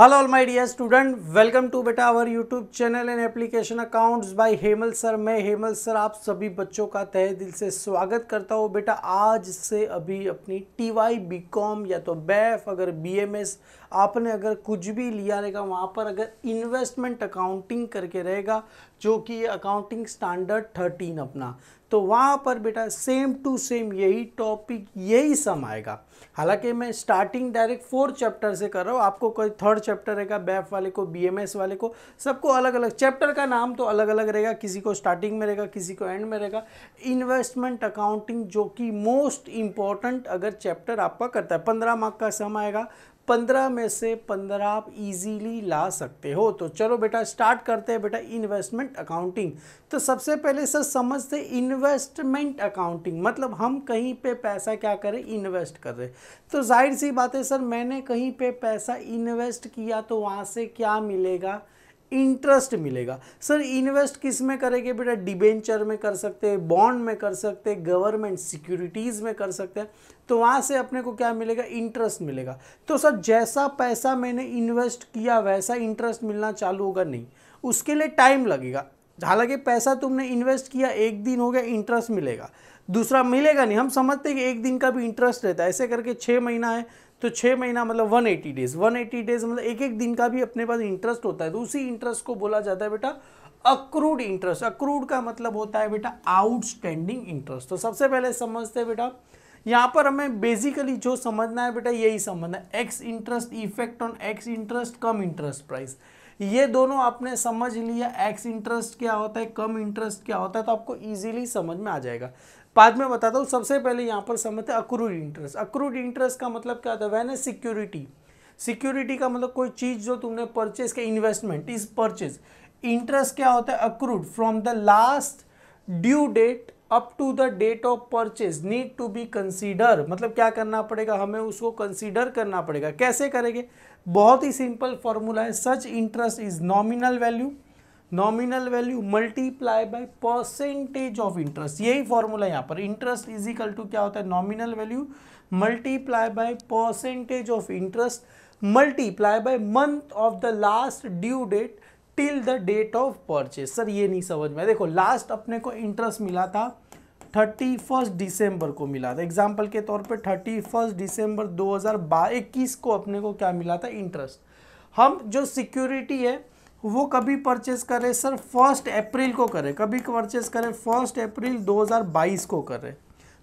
hello all my dear student welcome to बेटा our YouTube channel and application accounts by Hemal sir मैं Hemal sir आप सभी बच्चों का तहे दिल से स्वागत करता हूँ बेटा आज से अभी अपनी टी वाई बी कॉम या तो बैफ e अगर बी एम एस आपने अगर कुछ भी लिया रहेगा वहाँ पर अगर इन्वेस्टमेंट अकाउंटिंग करके रहेगा जो कि अकाउंटिंग स्टैंडर्ड थर्टीन अपना तो वहाँ पर बेटा सेम टू सेम यही टॉपिक यही सम आएगा हालांकि मैं स्टार्टिंग डायरेक्ट फोर्थ चैप्टर से कर रहा हूँ आपको कोई थर्ड चैप्टर रहेगा बैफ वाले को बीएमएस वाले को सबको अलग अलग चैप्टर का नाम तो अलग अलग रहेगा किसी को स्टार्टिंग में रहेगा किसी को एंड में रहेगा इन्वेस्टमेंट अकाउंटिंग जो कि मोस्ट इंपॉर्टेंट अगर चैप्टर आपका करता है पंद्रह मार्क का सम आएगा पंद्रह में से पंद्रह आप इजीली ला सकते हो तो चलो बेटा स्टार्ट करते हैं बेटा इन्वेस्टमेंट अकाउंटिंग तो सबसे पहले सर समझते इन्वेस्टमेंट अकाउंटिंग मतलब हम कहीं पे पैसा क्या करें इन्वेस्ट कर रहे तो जाहिर सी बात है सर मैंने कहीं पे पैसा इन्वेस्ट किया तो वहाँ से क्या मिलेगा इंटरेस्ट मिलेगा सर इन्वेस्ट किस में करेंगे बेटा डिबेंचर में कर सकते हैं बॉन्ड में कर सकते हैं गवर्नमेंट सिक्योरिटीज़ में कर सकते हैं तो वहाँ से अपने को क्या मिलेगा इंटरेस्ट मिलेगा तो सर जैसा पैसा मैंने इन्वेस्ट किया वैसा इंटरेस्ट मिलना चालू होगा नहीं उसके लिए टाइम लगेगा हालांकि पैसा तुमने इन्वेस्ट किया एक दिन हो गया इंटरेस्ट मिलेगा दूसरा मिलेगा नहीं हम समझते हैं कि एक दिन का भी इंटरेस्ट रहता है ऐसे करके छः महीना है तो छः महीना मतलब 180 डेज 180 डेज मतलब एक एक दिन का भी अपने पास इंटरेस्ट होता है तो उसी इंटरेस्ट को बोला जाता है बेटा अक्रूड इंटरेस्ट अक्रूड का मतलब होता है बेटा आउटस्टैंडिंग इंटरेस्ट तो सबसे पहले समझते हैं बेटा यहाँ पर हमें बेसिकली जो समझना है बेटा यही समझना है ex interest effect on ex interest cum interest price ये दोनों आपने समझ लिया एक्स इंटरेस्ट क्या होता है कम इंटरेस्ट क्या होता है तो आपको इजीली समझ में आ जाएगा बाद में बताता हूँ सबसे पहले यहाँ पर समझते हैं अक्रूड इंटरेस्ट अक्रूड इंटरेस्ट का मतलब क्या होता है वैन ए सिक्योरिटी सिक्योरिटी का मतलब कोई चीज़ जो तुमने परचेज किया इन्वेस्टमेंट इज परचेज इंटरेस्ट क्या होता है accrued from the last due date up to the date of purchase need to be consider मतलब क्या करना पड़ेगा हमें उसको कंसीडर करना पड़ेगा कैसे करेंगे बहुत ही सिंपल फॉर्मूला है such interest is nominal value nominal value multiply by percentage of interest यही फॉर्मूला यहाँ पर इंटरेस्ट इज इक्वल टू क्या होता है nominal value multiply by percentage of interest multiply by month of the last due date till the date of purchase sir ये नहीं समझ में देखो लास्ट अपने को इंटरेस्ट मिला था थर्टी फर्स्ट दिसंबर को मिला था एग्जाम्पल के तौर पर थर्टी फर्स्ट दिसंबर दो हज़ार इक्कीस को अपने को क्या मिला था इंटरेस्ट हम जो सिक्योरिटी है वो कभी परचेस करे सर फर्स्ट अप्रैल को करे कभी परचेस करे फर्स्ट अप्रैल 2022 को करे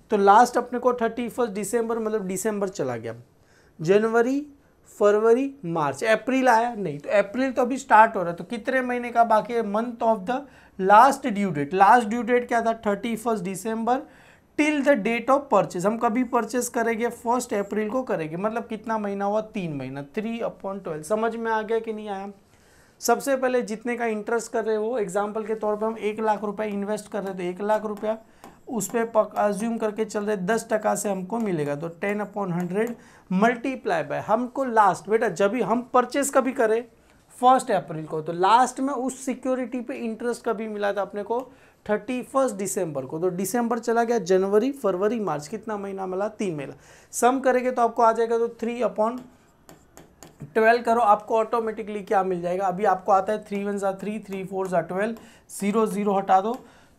तो लास्ट अपने को थर्टी फर्स्ट दिसंबर मतलब दिसंबर चला गया जनवरी फरवरी मार्च अप्रैल आया नहीं तो अप्रैल तो अभी स्टार्ट हो रहा है तो कितने महीने का बाकी है month of the last due date last due date क्या था thirty first December till the date of purchase हम कभी परचेज करेंगे फर्स्ट अप्रैल को करेंगे मतलब कितना महीना हुआ तीन महीना थ्री अपॉन ट्वेल्व समझ में आ गया कि नहीं आया सबसे पहले जितने का इंटरेस्ट कर रहे हो एग्जाम्पल के तौर पर हम एक लाख रुपया इन्वेस्ट कर रहे तो एक लाख रुपया उस पर अज्यूम करके चल रहे दस टका से हमको मिलेगा तो ten upon hundred multiply by हमको लास्ट बेटा जब भी हम परचेस कभी करें फर्स्ट अप्रैल को तो लास्ट में उस सिक्योरिटी पे इंटरेस्ट कभी मिला था अपने को थर्टी फर्स्ट दिसंबर को तो दिसंबर चला गया जनवरी फरवरी मार्च कितना महीना मिला तीन महीना सम करेंगे तो आपको आ जाएगा तो थ्री अपॉन ट्वेल्व करो आपको ऑटोमेटिकली क्या मिल जाएगा अभी आपको आता है थ्री वन ज़ा थ्री थ्री फोर ज़ा ट्वेल्व ज़ीरो ज़ीरो हटा दो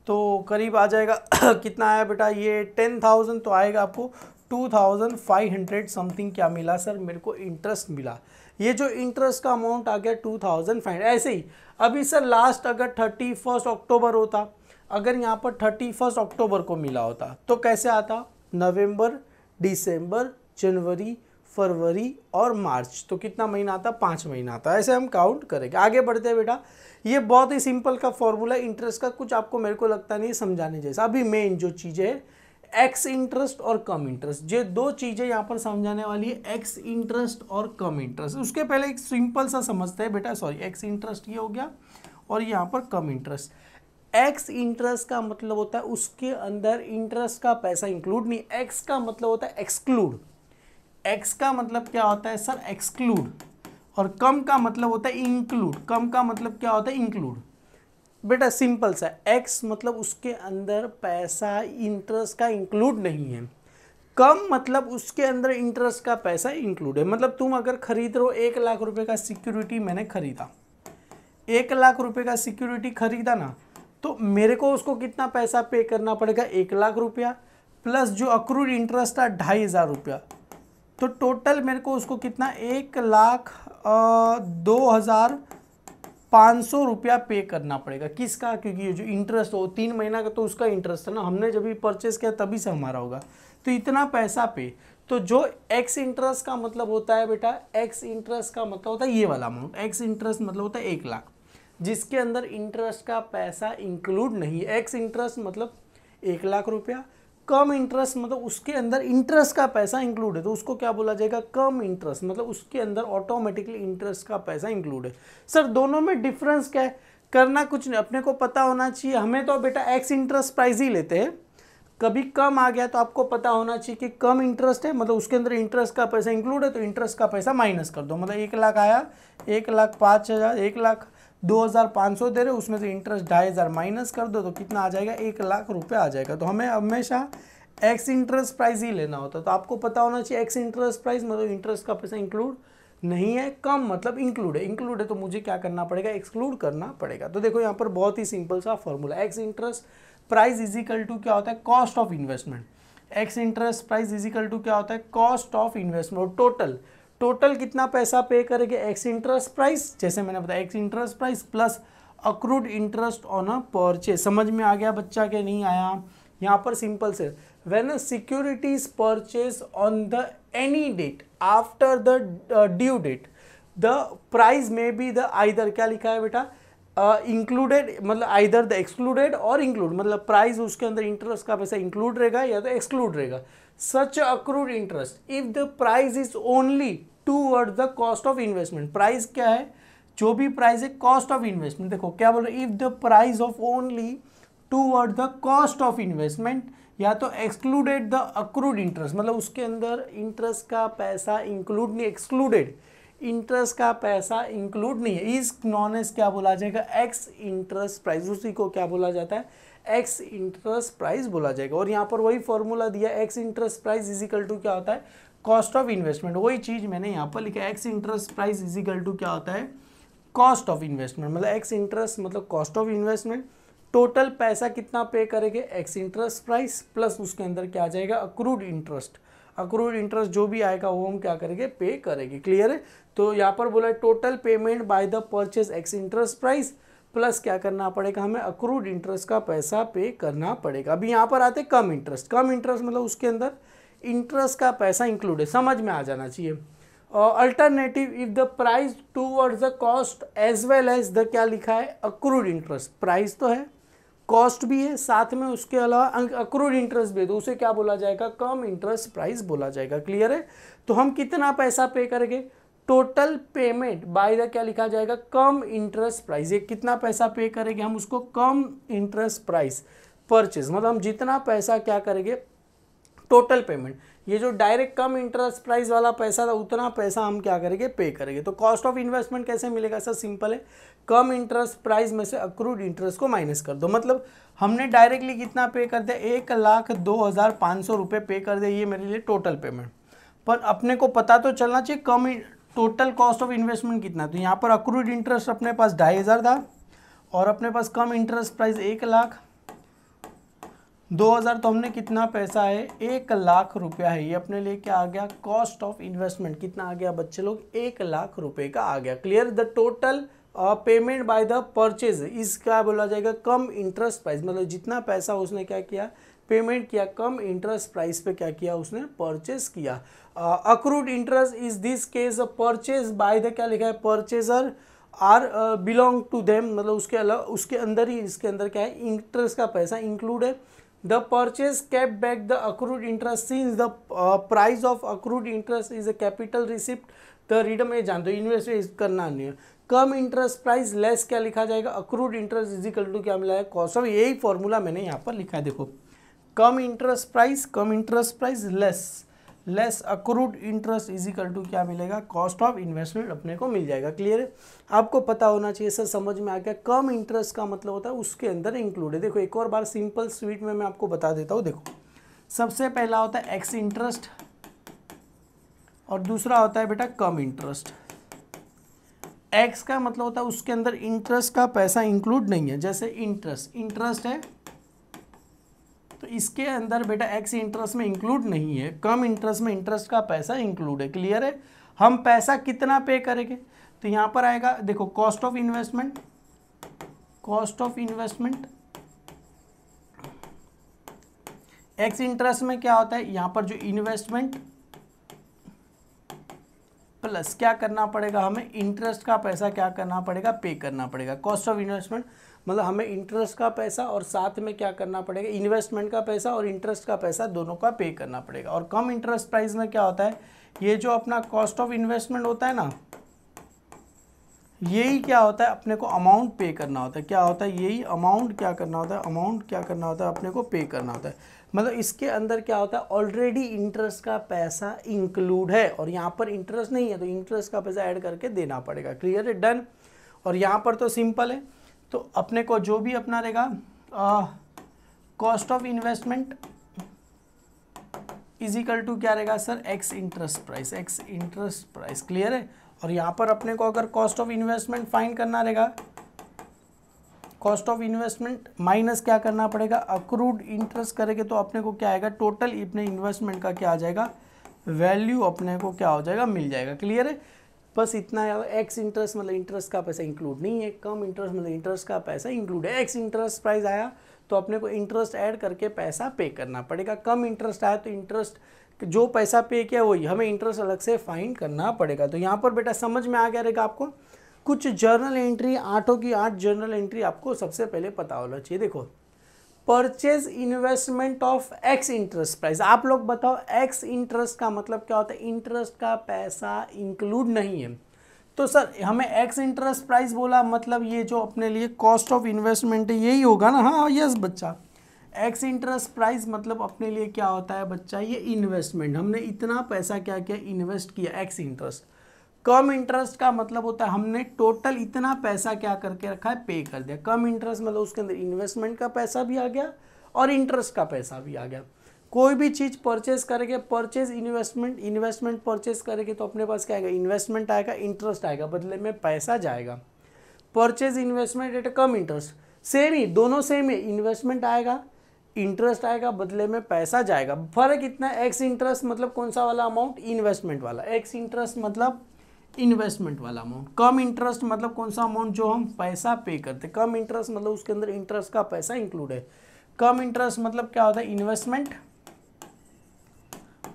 तो करीब आ जाएगा कितना आया बेटा ये टेन थाउजेंड तो आएगा आपको two thousand five hundred something क्या मिला सर मेरे को इंटरेस्ट मिला ये जो इंटरेस्ट का अमाउंट आ गया टू थाउजेंड फाइव ऐसे ही अभी सर लास्ट अगर थर्टी फर्स्ट अक्टूबर होता अगर यहाँ पर थर्टी फर्स्ट अक्टूबर को मिला होता तो कैसे आता नवम्बर दिसंबर जनवरी फरवरी और मार्च तो कितना महीना आता है पाँच महीना आता है ऐसे हम काउंट करेंगे आगे बढ़ते हैं बेटा ये बहुत ही सिंपल का फॉर्मूला इंटरेस्ट का कुछ आपको मेरे को लगता नहीं समझाने जैसा अभी मेन जो चीज़ें हैं एक्स इंटरेस्ट और कम इंटरेस्ट ये दो चीज़ें यहाँ पर समझाने वाली है एक्स इंटरेस्ट और कम इंटरेस्ट उसके पहले एक सिंपल सा समझते हैं बेटा सॉरी एक्स इंटरेस्ट ये हो गया और यहाँ पर कम इंटरेस्ट एक्स इंटरेस्ट का मतलब होता है उसके अंदर इंटरेस्ट का पैसा इंक्लूड नहीं एक्स का मतलब होता है एक्सक्लूड एक्स का मतलब क्या होता है सर एक्सक्लूड और कम का मतलब होता है इंक्लूड कम का मतलब क्या होता है इंक्लूड बेटा सिंपल सा एक्स मतलब उसके अंदर पैसा इंटरेस्ट का इंक्लूड नहीं है कम मतलब उसके अंदर इंटरेस्ट का पैसा इंक्लूड है मतलब तुम अगर खरीद रहे हो एक लाख रुपए का सिक्योरिटी मैंने खरीदा एक लाख रुपए का सिक्योरिटी खरीदा ना तो मेरे को उसको कितना पैसा पे करना पड़ेगा एक लाख रुपया प्लस जो अक्रूड इंटरेस्ट था ढाई हज़ार रुपया तो टोटल मेरे को उसको कितना एक लाख दो हज़ार पाँच सौ रुपया पे करना पड़ेगा किसका क्योंकि ये जो इंटरेस्ट हो तीन महीना का तो उसका इंटरेस्ट है ना हमने जब भी परचेस किया तभी से हमारा होगा तो इतना पैसा पे तो जो एक्स इंटरेस्ट का मतलब होता है बेटा एक्स इंटरेस्ट का मतलब होता है ये वाला अमाउंट एक्स इंटरेस्ट मतलब होता है एक लाख जिसके अंदर इंटरेस्ट का पैसा इंक्लूड नहीं है एक्स इंटरेस्ट मतलब एक लाख रुपया कम इंटरेस्ट मतलब उसके अंदर इंटरेस्ट का पैसा इंक्लूड है तो उसको क्या बोला जाएगा कम इंटरेस्ट मतलब उसके अंदर ऑटोमेटिकली इंटरेस्ट का पैसा इंक्लूड है सर दोनों में डिफरेंस क्या है करना कुछ नहीं अपने को पता होना चाहिए हमें तो बेटा एक्स इंटरेस्ट प्राइस ही लेते हैं कभी कम आ गया तो आपको पता होना चाहिए कि कम इंटरेस्ट है मतलब उसके अंदर इंटरेस्ट का पैसा इंक्लूड है तो इंटरेस्ट का पैसा माइनस कर दो मतलब एक लाख आया एक लाख पाँच हज़ार एक लाख 2500 दे रहे हो उसमें से इंटरेस्ट ढाई हज़ार माइनस कर दो तो कितना आ जाएगा एक लाख रुपये आ जाएगा तो हमें हमेशा एक्स इंटरेस्ट प्राइस ही लेना होता है तो आपको पता होना चाहिए एक्स इंटरेस्ट प्राइस मतलब इंटरेस्ट का पैसा इंक्लूड नहीं है कम मतलब इंक्लूड है इंक्लूड है तो मुझे क्या करना पड़ेगा एक्सक्लूड करना पड़ेगा तो देखो यहाँ पर बहुत ही सिंपल सा formula ex interest price is equal to क्या होता है cost of investment ex interest price is equal to क्या होता है कॉस्ट ऑफ इन्वेस्टमेंट और टोटल टोटल कितना पैसा पे करेंगे एक्स इंटरेस्ट प्राइस जैसे मैंने बताया ex interest price plus accrued interest on a purchase समझ में आ गया बच्चा के नहीं आया यहाँ पर सिंपल से when securities purchase on the any date after the due date the price may be the either क्या लिखा है बेटा इंक्लूडेड uh, मतलब आइदर द एक्सक्लूडेड और इंक्लूड मतलब प्राइज उसके अंदर इंटरेस्ट का पैसा इंक्लूड रहेगा या तो एक्सक्लूड रहेगा such accrued interest if the price is only towards the cost of investment price क्या है जो भी प्राइज है कॉस्ट ऑफ इन्वेस्टमेंट देखो क्या बोल रहे if the price of only toward the cost of investment या तो एक्सक्लूडेड द अक्रूड इंटरेस्ट मतलब उसके अंदर इंटरेस्ट का पैसा इंक्लूड नहीं एक्सक्लूडेड इंटरेस्ट का पैसा इंक्लूड नहीं है इस नॉन एस क्या बोला जाएगा एक्स इंटरेस्ट प्राइस उसी को क्या बोला जाता है एक्स इंटरेस्ट प्राइस बोला जाएगा और यहाँ पर वही फॉर्मूला दिया ex interest price is equal to क्या होता है कॉस्ट ऑफ इन्वेस्टमेंट वही चीज़ मैंने यहाँ पर लिखा ex interest price is equal to क्या होता है कॉस्ट ऑफ इन्वेस्टमेंट मतलब एक्स इंटरेस्ट मतलब कॉस्ट ऑफ इन्वेस्टमेंट टोटल पैसा कितना पे करेंगे एक्स इंटरेस्ट प्राइस प्लस उसके अंदर क्या आ जाएगा अक्रूड इंटरेस्ट अक्रूड इंटरेस्ट जो भी आएगा वो हम क्या करेंगे पे करेंगे क्लियर है तो यहाँ पर बोला total payment by the purchase ex interest price plus क्या करना पड़ेगा हमें अक्रूड इंटरेस्ट का पैसा पे करना पड़ेगा अभी यहाँ पर आते कम इंटरेस्ट कम इंटरेस्ट मतलब उसके अंदर इंटरेस्ट का पैसा इंक्लूड है समझ में आ जाना चाहिए alternative if the price toward the cost as well as the क्या लिखा है अक्रूड इंटरेस्ट प्राइस तो है कॉस्ट भी है साथ में उसके अलावा अक्रूड अं- इंटरेस्ट भी है तो उसे क्या बोला जाएगा कम इंटरेस्ट प्राइस बोला जाएगा क्लियर है तो हम कितना पैसा पे करेंगे टोटल पेमेंट बाय द क्या लिखा जाएगा कम इंटरेस्ट प्राइस ये कितना पैसा पे करेंगे हम उसको कम इंटरेस्ट प्राइस परचेज मतलब हम जितना पैसा क्या करेंगे टोटल पेमेंट ये जो डायरेक्ट कम इंटरेस्ट प्राइस वाला पैसा था उतना पैसा हम क्या करेंगे पे करेंगे तो कॉस्ट ऑफ इन्वेस्टमेंट कैसे मिलेगा सर सिंपल है कम इंटरेस्ट प्राइस में से अक्रूड इंटरेस्ट को माइनस कर दो मतलब हमने डायरेक्टली कितना पे कर दिया एक लाख दो हज़ार पाँच सौ रुपये पे कर दिया ये मेरे लिए टोटल पेमेंट पर अपने को पता तो चलना चाहिए कम टोटल कॉस्ट ऑफ इन्वेस्टमेंट कितना तो यहाँ पर अक्रूड इंटरेस्ट अपने पास ढाई हज़ार था और अपने पास कम इंटरेस्ट प्राइस एक लाख दो हज़ार तो हमने कितना पैसा है एक लाख रुपया है ये अपने लिए क्या आ गया कॉस्ट ऑफ इन्वेस्टमेंट कितना आ गया बच्चे लोग एक लाख रुपये का आ गया clear the total payment by the purchase इसका बोला जाएगा कम इंटरेस्ट प्राइस मतलब जितना पैसा उसने क्या किया पेमेंट किया कम इंटरेस्ट प्राइस पे क्या किया उसने परचेस किया accrued interest is this case purchase by the क्या लिखा है purchaser are belong to them मतलब उसके अलावा उसके अंदर ही इसके अंदर क्या है इंटरेस्ट का पैसा इंक्लूड है the purchase cap back the accrued interest since the price of accrued interest is a capital receipt the redeem ये जानते हो इन्वेस्ट करना नहीं है कम इंटरेस्ट प्राइस लेस क्या लिखा जाएगा अक्रूड इंटरेस्ट इजिकल टू क्या मिला है कॉस्ट ऑफ यही फॉर्मूला मैंने यहाँ पर लिखा है देखो cum interest price cum interest price less less accrued interest is equal to क्या मिलेगा कॉस्ट ऑफ इन्वेस्टमेंट अपने को मिल जाएगा क्लियर है आपको पता होना चाहिए सर समझ में आ गया कम इंटरेस्ट का मतलब होता है उसके अंदर इंक्लूड है देखो एक और बार सिंपल स्वीट में मैं आपको बता देता हूँ देखो सबसे पहला होता है एक्स इंटरेस्ट और दूसरा होता है बेटा कम इंटरेस्ट एक्स का मतलब होता है उसके अंदर इंटरेस्ट का पैसा इंक्लूड नहीं है जैसे इंटरेस्ट इंटरेस्ट है तो इसके अंदर बेटा एक्स इंटरेस्ट में इंक्लूड नहीं है कम इंटरेस्ट में इंटरेस्ट का पैसा इंक्लूड है क्लियर है हम पैसा कितना पे करेंगे तो यहां पर आएगा देखो cost of investment cost of investment ex interest में क्या होता है यहां पर जो इन्वेस्टमेंट प्लस क्या करना पड़ेगा हमें इंटरेस्ट का पैसा क्या करना पड़ेगा पे करना पड़ेगा कॉस्ट ऑफ इन्वेस्टमेंट मतलब हमें इंटरेस्ट का पैसा और साथ में क्या करना पड़ेगा इन्वेस्टमेंट का पैसा और इंटरेस्ट का पैसा दोनों का पे करना पड़ेगा और कम इंटरेस्ट प्राइस में क्या होता है ये जो अपना कॉस्ट ऑफ इन्वेस्टमेंट होता है ना यही क्या होता है अपने को अमाउंट पे करना होता है क्या होता है यही अमाउंट क्या करना होता है अमाउंट क्या करना होता है अपने को पे करना होता है मतलब इसके अंदर क्या होता है ऑलरेडी इंटरेस्ट का पैसा इंक्लूड है और यहाँ पर इंटरेस्ट नहीं है तो इंटरेस्ट का पैसा ऐड करके देना पड़ेगा क्लियर है डन और यहाँ पर तो सिंपल है तो अपने को जो भी अपना रहेगा cost of investment is equal to क्या रहेगा sir ex interest price ex interest price clear है और यहां पर अपने को अगर कॉस्ट ऑफ इन्वेस्टमेंट फाइन करना रहेगा कॉस्ट ऑफ इन्वेस्टमेंट माइनस क्या करना पड़ेगा अक्रूड इंटरेस्ट करेंगे तो अपने को क्या आएगा टोटल अपने इन्वेस्टमेंट का क्या आ जाएगा वैल्यू अपने को क्या हो जाएगा मिल जाएगा क्लियर है बस इतना एक्स इंटरेस्ट मतलब इंटरेस्ट का पैसा इंक्लूड नहीं है कम इंटरेस्ट मतलब इंटरेस्ट का पैसा इंक्लूड है एक्स इंटरेस्ट प्राइस आया तो अपने को इंटरेस्ट ऐड करके पैसा पे करना पड़ेगा कम इंटरेस्ट आया तो इंटरेस्ट जो पैसा पे किया वही हमें इंटरेस्ट अलग से फाइंड करना पड़ेगा तो यहाँ पर बेटा समझ में आ गया रहेगा आपको कुछ जर्नल एंट्री आठों की आठ जर्नल एंट्री आपको सबसे पहले पता होना चाहिए देखो purchase investment of ex interest price आप लोग बताओ एक्स इंटरेस्ट का मतलब क्या होता है इंटरेस्ट का पैसा इंक्लूड नहीं है तो सर हमें एक्स इंटरेस्ट प्राइस बोला मतलब ये जो अपने लिए कॉस्ट ऑफ इन्वेस्टमेंट है यही होगा ना हाँ यस बच्चा एक्स इंटरेस्ट प्राइस मतलब अपने लिए क्या होता है बच्चा ये इन्वेस्टमेंट हमने इतना पैसा क्या किया इन्वेस्ट किया एक्स इंटरेस्ट कम इंटरेस्ट का मतलब होता है हमने टोटल इतना पैसा क्या करके रखा है पे कर दिया कम इंटरेस्ट मतलब उसके अंदर इन्वेस्टमेंट का पैसा भी आ गया और इंटरेस्ट का पैसा भी आ गया कोई भी चीज़ परचेज करेंगे परचेज इन्वेस्टमेंट इन्वेस्टमेंट परचेज करेंगे तो अपने पास क्या आएगा इन्वेस्टमेंट आएगा इंटरेस्ट आएगा बदले में पैसा जाएगा purchase investment at cum interest same ही दोनों सेम ही इन्वेस्टमेंट आएगा इंटरेस्ट आएगा बदले में पैसा जाएगा फर्क इतना एक्स इंटरेस्ट मतलब कौन सा वाला अमाउंट इन्वेस्टमेंट वाला एक्स इंटरेस्ट मतलब इन्वेस्टमेंट वाला अमाउंट कम इंटरेस्ट मतलब कौन सा अमाउंट जो हम पैसा पे करते कम इंटरेस्ट मतलब उसके अंदर इंटरेस्ट का पैसा इंक्लूड है कम इंटरेस्ट मतलब क्या होता है इन्वेस्टमेंट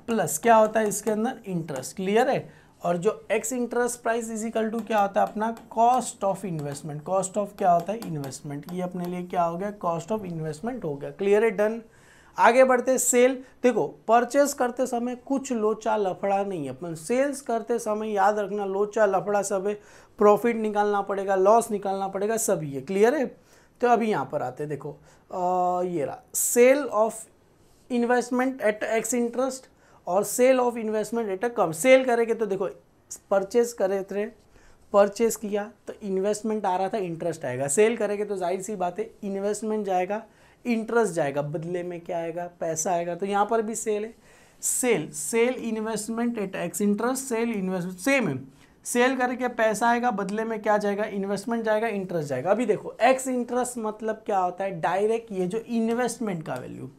प्लस क्या होता है इसके अंदर इंटरेस्ट क्लियर है और जो ex interest price is equal to क्या होता है अपना cost of investment cost of क्या होता है इन्वेस्टमेंट ये अपने लिए क्या हो गया कॉस्ट ऑफ इन्वेस्टमेंट हो गया क्लियर है डन आगे बढ़ते सेल देखो परचेस करते समय कुछ लोचा लफड़ा नहीं है अपन सेल्स करते समय याद रखना लोचा लफड़ा सब है प्रॉफिट निकालना पड़ेगा लॉस निकालना पड़ेगा सब ये क्लियर है तो अभी यहाँ पर आते देखो आ, ये रहा sale of investment at ex interest और sale of investment at a cum sell करेंगे तो देखो परचेस करे थे परचेस किया तो इन्वेस्टमेंट आ रहा था इंटरेस्ट आएगा सेल करेंगे तो जाहिर सी बात है इन्वेस्टमेंट जाएगा इंटरेस्ट जाएगा बदले में क्या आएगा पैसा आएगा तो यहाँ पर भी सेल है sale sale investment at ex interest sale investment same है सेल करके पैसा आएगा बदले में क्या जाएगा इन्वेस्टमेंट जाएगा इंटरेस्ट जाएगा अभी देखो एक्स इंटरेस्ट मतलब क्या होता है डायरेक्ट ये जो इन्वेस्टमेंट का वैल्यू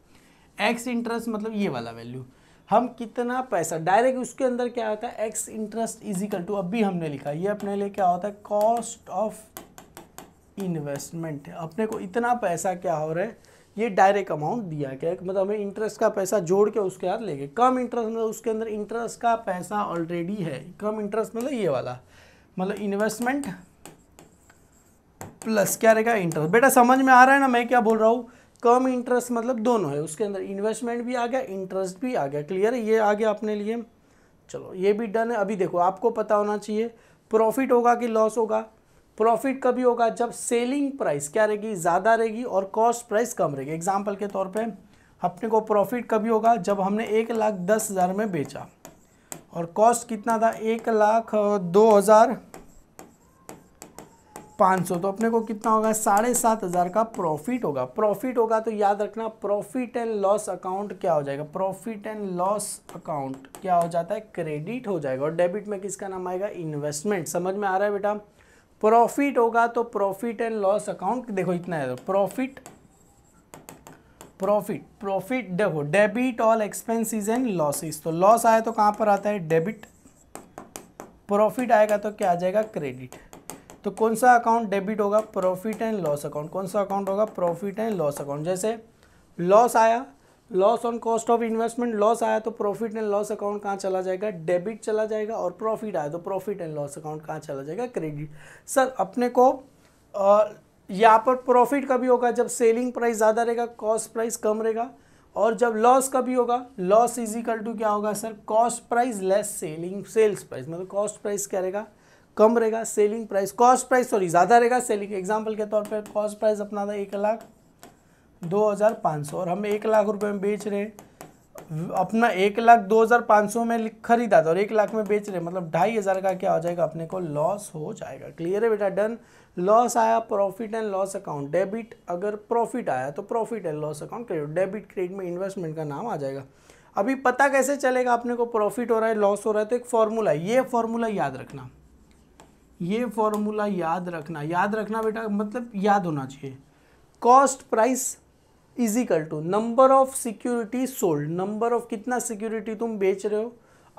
एक्स इंटरेस्ट मतलब ये वाला वैल्यू हम कितना पैसा डायरेक्ट उसके अंदर क्या होता है एक्स इंटरेस्ट इजिकल टू अभी हमने लिखा ये अपने लिए क्या होता है कॉस्ट ऑफ इन्वेस्टमेंट अपने को इतना पैसा क्या हो रहा है ये डायरेक्ट अमाउंट दिया गया है मतलब हमें इंटरेस्ट का पैसा जोड़ के उसके बाद लेंगे कम इंटरेस्ट मतलब उसके अंदर इंटरेस्ट का पैसा ऑलरेडी है कम इंटरेस्ट मतलब ये वाला मतलब इन्वेस्टमेंट प्लस क्या रहेगा इंटरेस्ट बेटा समझ में आ रहा है ना मैं क्या बोल रहा हूँ कम इंटरेस्ट मतलब दोनों है उसके अंदर इन्वेस्टमेंट भी आ गया इंटरेस्ट भी आ गया क्लियर है ये आ गया अपने लिए चलो ये भी डन है अभी देखो आपको पता होना चाहिए प्रॉफिट होगा कि लॉस होगा प्रॉफिट कभी होगा जब सेलिंग प्राइस क्या रहेगी ज़्यादा रहेगी और कॉस्ट प्राइस कम रहेगी एग्जाम्पल के तौर पर अपने को प्रॉफिट कभी होगा जब हमने एक लाख दस हज़ार में बेचा और कॉस्ट कितना था एक लाख दो हज़ार पाँच सौ तो अपने को कितना होगा साढ़े सात हज़ार का प्रॉफिट होगा प्रॉफिट होगा तो याद रखना प्रॉफिट एंड लॉस अकाउंट क्या हो जाएगा प्रॉफिट एंड लॉस अकाउंट क्या हो जाता है क्रेडिट हो जाएगा और डेबिट में किसका नाम आएगा इन्वेस्टमेंट समझ में आ रहा है बेटा प्रॉफिट होगा तो प्रॉफिट एंड लॉस अकाउंट देखो इतना है तो, प्रॉफिट प्रॉफिट प्रॉफिट देखो debit all expenses and losses तो लॉस आया तो कहाँ पर आता है डेबिट प्रॉफिट आएगा तो क्या आ जाएगा क्रेडिट तो कौन सा अकाउंट डेबिट होगा प्रॉफिट एंड लॉस अकाउंट कौन सा अकाउंट होगा प्रॉफिट एंड लॉस अकाउंट जैसे लॉस आया loss on cost of investment loss आया तो प्रॉफिट एंड लॉस अकाउंट कहाँ चला जाएगा डेबिट चला जाएगा और प्रॉफिट आया तो प्रॉफिट एंड लॉस अकाउंट कहाँ चला जाएगा क्रेडिट सर अपने को यहाँ पर प्रॉफिट कभी होगा जब सेलिंग प्राइस ज़्यादा रहेगा कॉस्ट प्राइस कम रहेगा और जब लॉस कभी होगा लॉस इज इक्वल टू क्या होगा sir cost price less selling sales price मतलब कॉस्ट प्राइस क्या रहेगा कम रहेगा selling price cost price sorry ज़्यादा रहेगा सेलिंग एग्जाम्पल के तौर पर कॉस्ट प्राइस अपना था एक लाख दो हज़ार पाँच सौ और हम एक लाख रुपए में बेच रहे हैं अपना एक लाख दो हज़ार पाँच सौ में खरीदा था और एक लाख में बेच रहे मतलब ढाई हज़ार का क्या हो जाएगा अपने को लॉस हो जाएगा क्लियर है बेटा डन लॉस आया profit and loss account debit अगर प्रॉफिट आया तो profit and loss account credit debit credit में इन्वेस्टमेंट का नाम आ जाएगा अभी पता कैसे चलेगा अपने को प्रॉफिट हो रहा है लॉस हो रहा है तो एक फॉर्मूला ये फॉर्मूला याद रखना ये फॉर्मूला याद रखना याद रखना बेटा मतलब याद होना चाहिए cost price is equal to number of security sold number of कितना सिक्योरिटी तुम बेच रहे हो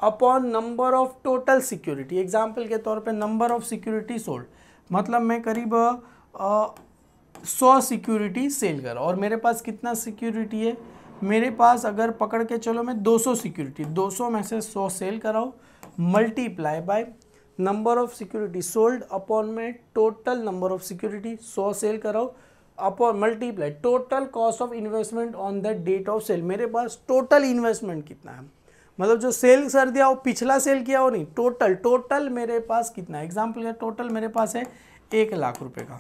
upon number of total security example के तौर पे नंबर ऑफ सिक्योरिटी सोल्ड मतलब मैं करीब सौ सिक्योरिटी सेल करा और मेरे पास कितना सिक्योरिटी है मेरे पास अगर पकड़ के चलो मैं 200 सिक्योरिटी सौ में से 100 सेल कराओ multiply by number of security sold upon में total number of security 100 sell कराओ upon multiply total cost of investment on the date of sale मेरे पास टोटल इन्वेस्टमेंट कितना है मतलब जो सेल कर दिया वो पिछला सेल किया वो नहीं टोटल टोटल मेरे पास कितना है एग्जाम्पल टोटल मेरे पास है एक लाख रुपए का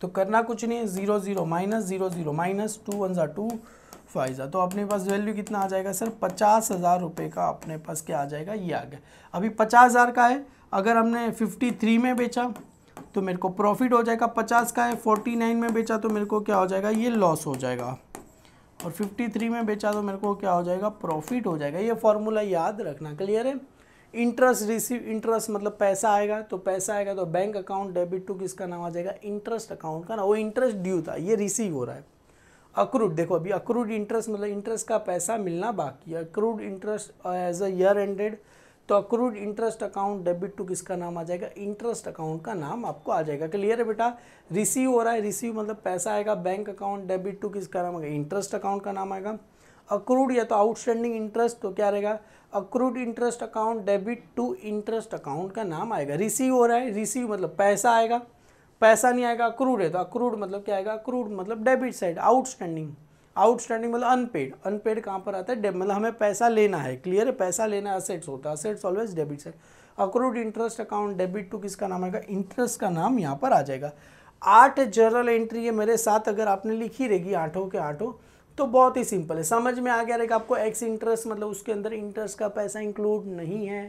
तो करना कुछ नहीं है zero zero minus zero zero minus two one ज़ा टू फाइव ज़ा तो अपने पास वैल्यू कितना आ जाएगा सर पचास हज़ार रुपये का अपने पास क्या आ जाएगा ये आ गया अभी पचास हज़ार का है अगर हमने फिफ्टी थ्री में बेचा तो मेरे को प्रॉफिट हो जाएगा पचास का है फोर्टी नाइन में बेचा तो मेरे को क्या हो जाएगा ये लॉस हो जाएगा और फिफ्टी थ्री में बेचा तो मेरे को क्या हो जाएगा प्रॉफिट हो जाएगा ये फॉर्मूला याद रखना क्लियर है इंटरेस्ट रिसीव इंटरेस्ट मतलब पैसा आएगा तो पैसा आएगा तो बैंक अकाउंट डेबिट टू किसका नाम आ जाएगा इंटरेस्ट अकाउंट का ना वो इंटरेस्ट ड्यू था ये रिसीव हो रहा है अक्रूड देखो अभी अक्रूड इंटरेस्ट मतलब इंटरेस्ट का पैसा मिलना बाकी है accrued interest as a year ended तो accrued interest account debit to किसका नाम आ जाएगा इंटरेस्ट अकाउंट का नाम आपको आ जाएगा क्लियर है बेटा रिसीव हो रहा है रिसीव मतलब पैसा आएगा बैंक अकाउंट डेबिट टू किसका नाम आएगा इंटरेस्ट अकाउंट का नाम आएगा अक्रूड या तो आउटस्टैंडिंग इंटरेस्ट तो क्या रहेगा accrued interest account debit to interest account का नाम आएगा रिसीव हो रहा है रिसीव मतलब पैसा आएगा पैसा नहीं आएगा अक्रूड है तो अक्रूड मतलब क्या आएगा अक्रूड मतलब डेबिट साइड आउटस्टैंडिंग आउटस्टैंडिंग मतलब अनपेड अनपेड कहाँ पर आता है मतलब हमें पैसा लेना है क्लियर है पैसा लेना असेट्स होता है असेट्स ऑलवेज डेबिट है accrued interest account debit to किसका नाम आएगा इंटरेस्ट का नाम यहाँ पर आ जाएगा आठ जर्नल एंट्री है मेरे साथ अगर आपने लिखी रहेगी आठों के आठों तो बहुत ही सिंपल है समझ में आ गया रहेगा आपको एक्स इंटरेस्ट मतलब उसके अंदर इंटरेस्ट का पैसा इंक्लूड नहीं है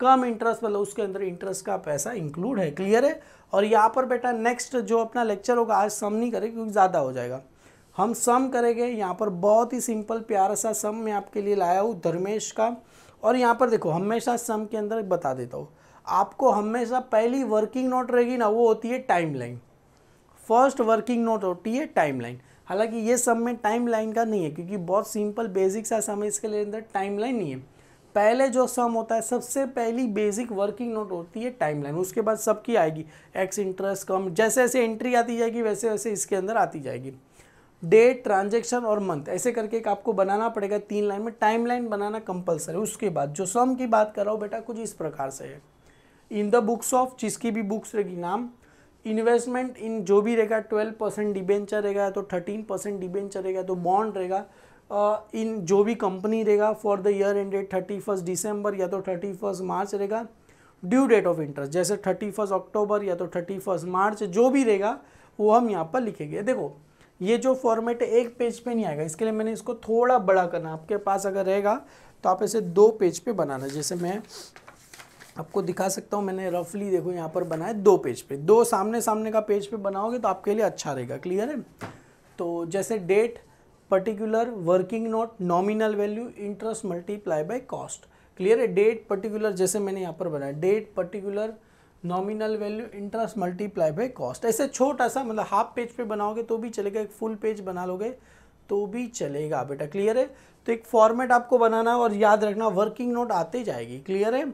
कम इंटरेस्ट मतलब उसके अंदर इंटरेस्ट का पैसा इंक्लूड है क्लियर है और यहाँ पर बेटा नेक्स्ट जो अपना लेक्चर होगा आज सम नहीं करेगा क्योंकि ज़्यादा हो जाएगा हम सम करेंगे यहाँ पर बहुत ही सिंपल प्यारा सा सम मैं आपके लिए लाया हूँ धर्मेश का और यहाँ पर देखो हमेशा सम के अंदर बता देता हूँ आपको हमेशा पहली वर्किंग नोट रहेगी ना वो होती है time line first working note होती है टाइम लाइन हालांकि ये सम में टाइम लाइन का नहीं है क्योंकि बहुत सिंपल बेसिक सा सम है इसके लिए अंदर टाइम लाइन नहीं है पहले जो सम होता है सबसे पहली बेसिक वर्किंग नोट होती है टाइम लाइन उसके बाद सबकी आएगी एक्स इंटरेस्ट कम जैसे जैसे एंट्री आती जाएगी वैसे वैसे इसके अंदर आती जाएगी डेट ट्रांजेक्शन और मंथ ऐसे करके एक आपको बनाना पड़ेगा तीन लाइन में टाइम लाइन बनाना कंपलसरी उसके बाद जो सम की बात कर रहा हूँ बेटा कुछ इस प्रकार से है इन द बुक्स ऑफ जिसकी भी बुक्स रहेगी नाम इन्वेस्टमेंट इन जो भी रहेगा ट्वेल्व परसेंट डिबेंचर रहेगा तो थर्टीन परसेंट डिबेंचर रहेगा तो बॉन्ड रहेगा इन uh, जो भी कंपनी रहेगा for the year ended thirty first December या तो थर्टी फर्स्ट मार्च रहेगा ड्यू डेट ऑफ इंटरेस्ट जैसे थर्टी फर्स्ट अक्टूबर या तो थर्टी फर्स्ट मार्च जो भी रहेगा वो हम यहाँ पर लिखेंगे देखो ये जो फॉर्मेट है एक पेज पे नहीं आएगा इसके लिए मैंने इसको थोड़ा बड़ा करना आपके पास अगर रहेगा तो आप इसे दो पेज पे बनाना जैसे मैं आपको दिखा सकता हूँ मैंने रफली देखो यहाँ पर बनाए दो पेज पे दो सामने सामने का पेज पे बनाओगे तो आपके लिए अच्छा रहेगा क्लियर है तो जैसे date particular working note nominal value interest multiply by cost clear है डेट पर्टिकुलर जैसे मैंने यहाँ पर बनाया date particular nominal value interest multiply by cost ऐसे छोटा सा मतलब हाफ पेज पे बनाओगे तो भी चलेगा एक फुल पेज बना लोगे तो भी चलेगा बेटा क्लियर है तो एक फॉर्मेट आपको बनाना है और याद रखना वर्किंग नोट आते जाएगी क्लियर है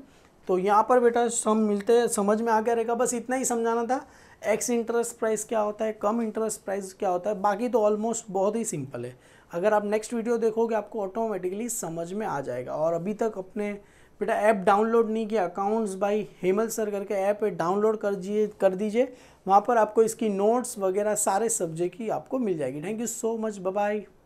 तो यहाँ पर बेटा सम मिलते हैं समझ में आ गया रहेगा बस इतना ही समझाना था एक्स इंटरेस्ट प्राइस क्या होता है कम इंटरेस्ट प्राइस क्या होता है बाकी तो ऑलमोस्ट बहुत ही सिंपल है अगर आप नेक्स्ट वीडियो देखोगे आपको ऑटोमेटिकली समझ में आ जाएगा और अभी तक अपने बेटा ऐप डाउनलोड नहीं किया अकाउंट्स बाई हेमल सर करके ऐप डाउनलोड कर दीजिए कर दीजिए वहाँ पर आपको इसकी नोट्स वगैरह सारे सब्जेक्ट की आपको मिल जाएगी thank you so much bye